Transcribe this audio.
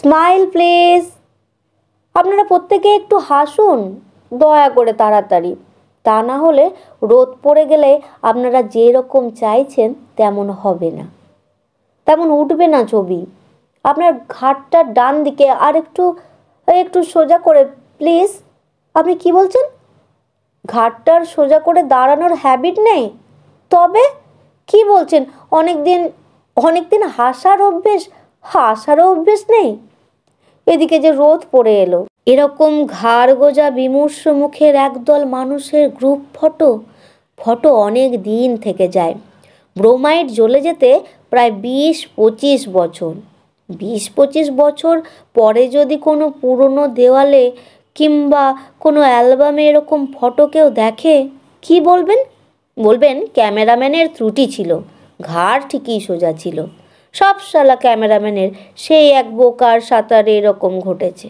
smile please আপনারা প্রত্যেকে একটু হাসুন দয়া করে তাড়াতাড়ি তা না হলে রোদ পড়ে গেলে আপনারা যেরকম চাইছেন তেমন হবে না তেমন উঠবে না ছবি আপনার ঘাটটা ডান দিকে আর একটু একটু সোজা করে প্লিজ আপনি কি বলছেন ঘাটটার সোজা করে দাঁড়ানোর হ্যাবিট নেই তবে কি বলছেন অনেক দিন অনেক দিন হাসার অভ্যেস হাসারও অভ্যেস নেই এদিকে যে রোদ পড়ে এলো এরকম ঘাড় গোজা বিমর্ষ মুখের একদল মানুষের গ্রুপ ফটো ফটো অনেক দিন থেকে যায় ব্রোমাইড জ্বলে যেতে প্রায় বিশ পঁচিশ বছর বিশ পঁচিশ বছর পরে যদি কোনো পুরনো দেওয়ালে কিংবা কোনো অ্যালবামে এরকম ফটো কেউ দেখে কি বলবেন বলবেন ক্যামেরাম্যানের ত্রুটি ছিল ঘাড় ঠিকই সোজা ছিল সব শালা ক্যামেরাম্যানের সেই এক বোকার সাঁতারে এরকম ঘটেছে